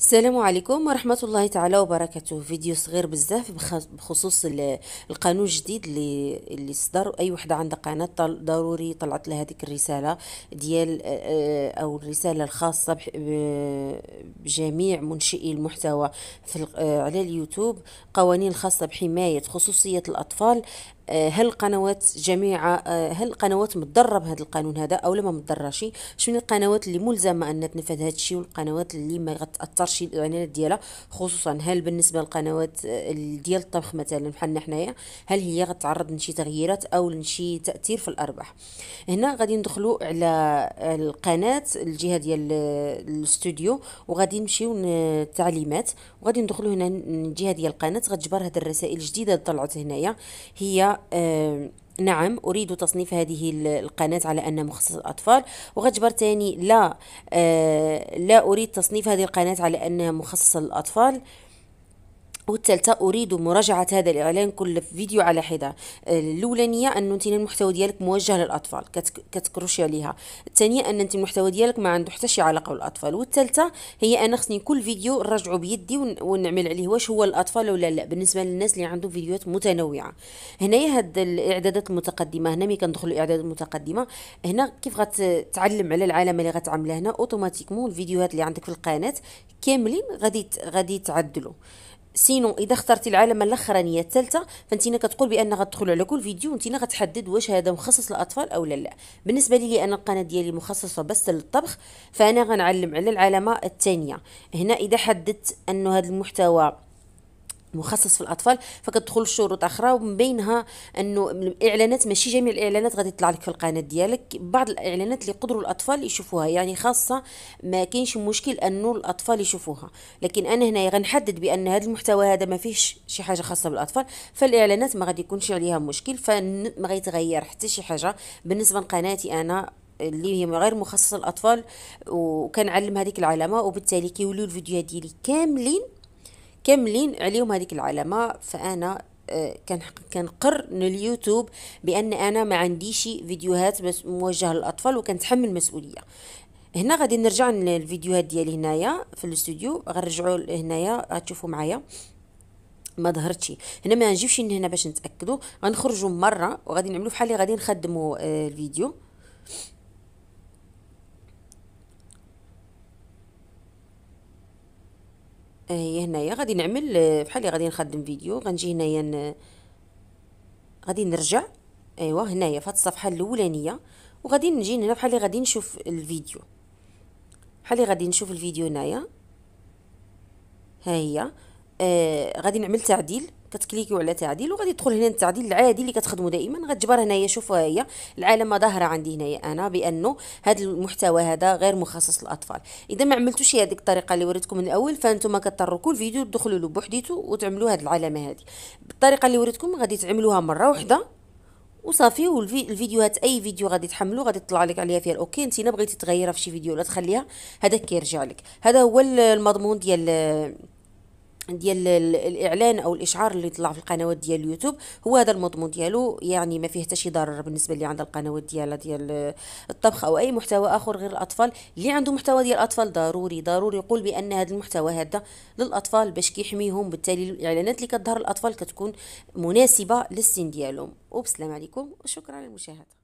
السلام عليكم ورحمة الله تعالى وبركاته فيديو صغير بزاف بخصوص القانون الجديد اللي اللي صدر أي وحدة عندها قناة ضروري طلعت لها هذه الرسالة ديال آه، آه، أو الرسالة الخاصة بجميع منشئي المحتوى في آه، على اليوتيوب قوانين خاصة بحماية خصوصية الأطفال هالقنوات هل آه، هالقنوات متضرب هذا القانون هذا او لا ما شنو القنوات اللي ملزمه ان تنفذ هذا الشيء والقنوات اللي ما غتاثرش الاعلانات ديالها خصوصا هل بالنسبه للقنوات آه، ديال الطبخ مثلا بحالنا حنايا هل هي غتعرض لشي تغييرات او لشي تاثير في الارباح هنا غادي ندخلوا على القناه الجهه ديال آه، الاستوديو وغادي نمشيو التعليمات وغادي ندخلوا هنا الجهه ديال القناه غتجبر هاد الرسائل الجديده اللي طلعت هنايا هي آه نعم أريد تصنيف هذه القناة على أنها مخصصة للأطفال وغتجبر تاني لا آه لا أريد تصنيف هذه القناة على أنها مخصصة للأطفال والثالثه اريد مراجعه هذا الاعلان كل فيديو على حده الاولانيه ان انت المحتوى ديالك موجه للاطفال كتكروشي عليها الثانيه ان انت المحتوى ديالك ما عنده حتى شي علاقه بالاطفال والثالثه هي انا خصني كل فيديو نرجعه بيدي ونعمل عليه واش هو الاطفال ولا لا بالنسبه للناس اللي عندهم فيديوهات متنوعه هنايا هاد الاعدادات المتقدمه هنا ملي كندخلوا الاعدادات المتقدمه هنا كيف غتعلم على العلامه اللي غتعملها هنا اوتوماتيكمون الفيديوهات اللي عندك في القناه كاملين غادي غادي سينو اذا اخترتي العلامه الاخرانيه الثالثه فانتينا كتقول بان غتدخل على كل فيديو وانتينا غتحدد واش هذا مخصص للاطفال او لا لا بالنسبه لي لان القناه ديالي مخصصه بس للطبخ فانا غنعلم على العلامه الثانيه هنا اذا حددت انه هذا المحتوى مخصص في الاطفال فكتدخل شروط اخرى ومن بينها انه الاعلانات ماشي جميع الاعلانات غادي تطلع لك في القناه ديالك بعض الاعلانات اللي يقدروا الاطفال يشوفوها يعني خاصه ما كاينش مشكل انه الاطفال يشوفوها لكن انا هنا غنحدد بان هذا المحتوى هذا ما فيهش شي حاجه خاصه بالاطفال فالاعلانات ما غادي يكونش عليها مشكل فما غيتغير حتى شي حاجه بالنسبه لقناتي انا اللي هي غير مخصصه للاطفال وكنعلم هذيك العلامه وبالتالي كيوليو الفيديوهات ديالي كاملين كاملين عليهم هذيك العلامه فانا آه، كنقر من اليوتيوب بان انا ما عنديش فيديوهات موجهه للاطفال وكنتحمل المسؤوليه هنا غادي نرجع للفيديوهات ديالي هنايا في الاستوديو غنرجعوا لهنايا غتشوفوا معايا ما ظهرتش هنا ما نجيبش من هنا باش نتاكدوا غنخرجوا مره وغادي نعملوا بحال اللي غادي نخدموا آه، الفيديو إيه، هي هنايا غادي نعمل بحال غادي نخدم فيديو غنجي هنايا ن... غادي نرجع ايوا هنايا فهاد الصفحه الاولانيه وغادي نجي هنا بحال غادي نشوف الفيديو بحال غادي نشوف الفيديو هنايا ها هي آه غادي نعمل تعديل كتكليكيو على تعديل وغادي تدخل هنا التعديل العادي اللي كتخدمو دائما غتجبر هنايا شوف هي العلامه ظاهره عندي هنايا انا بانه هذا المحتوى هذا غير مخصص للاطفال اذا ما عملتوش هذيك الطريقه اللي وريتكم من الاول فانتم كل فيديو تدخلوا له بوحديته وتعملوا هذه العلامه هذه بالطريقه اللي وريتكم غادي تعملوها مره واحده وصافي والفيديوهات اي فيديو غادي تحملو غادي تطلع لك عليها فيها الاوكي انت بغيتي تغيرها في شي فيديو ولا تخليها هذا كيرجع لك هذا هو المضمون ديال ديال الاعلان او الاشعار اللي طلع في القنوات ديال اليوتيوب هو هذا المضمون ديالو يعني ما فيه حتى شي ضرر بالنسبه اللي عندها القنوات ديالها ديال الطبخ او اي محتوى اخر غير الاطفال اللي عنده محتوى ديال الاطفال ضروري ضروري يقول بان هذا المحتوى هذا للاطفال باش كيحميهم بالتالي الاعلانات اللي كتظهر للاطفال كتكون مناسبه للسن ديالهم وبسلام عليكم وشكرا للمشاهده